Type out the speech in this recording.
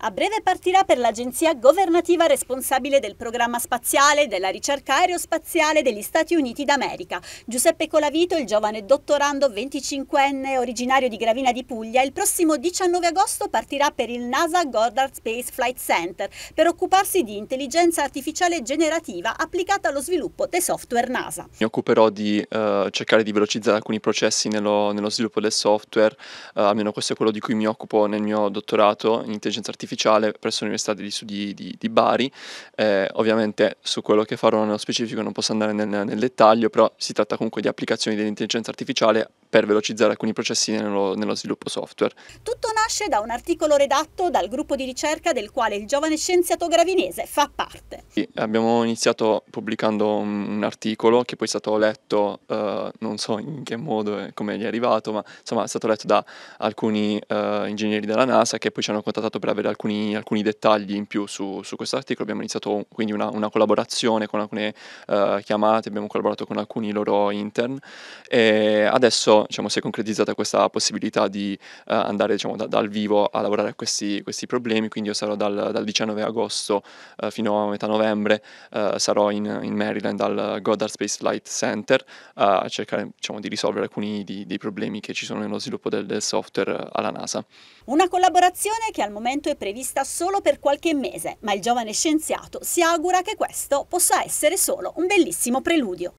A breve partirà per l'agenzia governativa responsabile del programma spaziale e della ricerca aerospaziale degli Stati Uniti d'America. Giuseppe Colavito, il giovane dottorando 25enne originario di Gravina di Puglia, il prossimo 19 agosto partirà per il NASA Goddard Space Flight Center per occuparsi di intelligenza artificiale generativa applicata allo sviluppo dei software NASA. Mi occuperò di eh, cercare di velocizzare alcuni processi nello, nello sviluppo del software, eh, almeno questo è quello di cui mi occupo nel mio dottorato in intelligenza artificiale artificiale presso l'Università di Studi di, di Bari. Eh, ovviamente su quello che farò nello specifico non posso andare nel, nel dettaglio, però si tratta comunque di applicazioni dell'intelligenza artificiale per velocizzare alcuni processi nello, nello sviluppo software. Tutto nasce da un articolo redatto dal gruppo di ricerca del quale il giovane scienziato gravinese fa parte. Sì, abbiamo iniziato pubblicando un articolo che poi è stato letto, eh, non so in che modo e come gli è arrivato, ma insomma è stato letto da alcuni eh, ingegneri della NASA che poi ci hanno contattato per avere alcuni, alcuni dettagli in più su, su questo articolo. Abbiamo iniziato quindi una, una collaborazione con alcune eh, chiamate, abbiamo collaborato con alcuni loro intern e adesso diciamo, si è concretizzata questa possibilità di uh, andare diciamo, da, dal vivo a lavorare a questi, questi problemi, quindi io sarò dal, dal 19 agosto uh, fino a metà novembre, uh, sarò in, in, Maryland al Goddard Space Flight Center a cercare diciamo, di risolvere alcuni di, dei problemi che ci sono nello sviluppo del, del software alla NASA. Una collaborazione che al momento è prevista solo per qualche mese, ma il giovane scienziato si augura che questo possa essere solo un bellissimo preludio.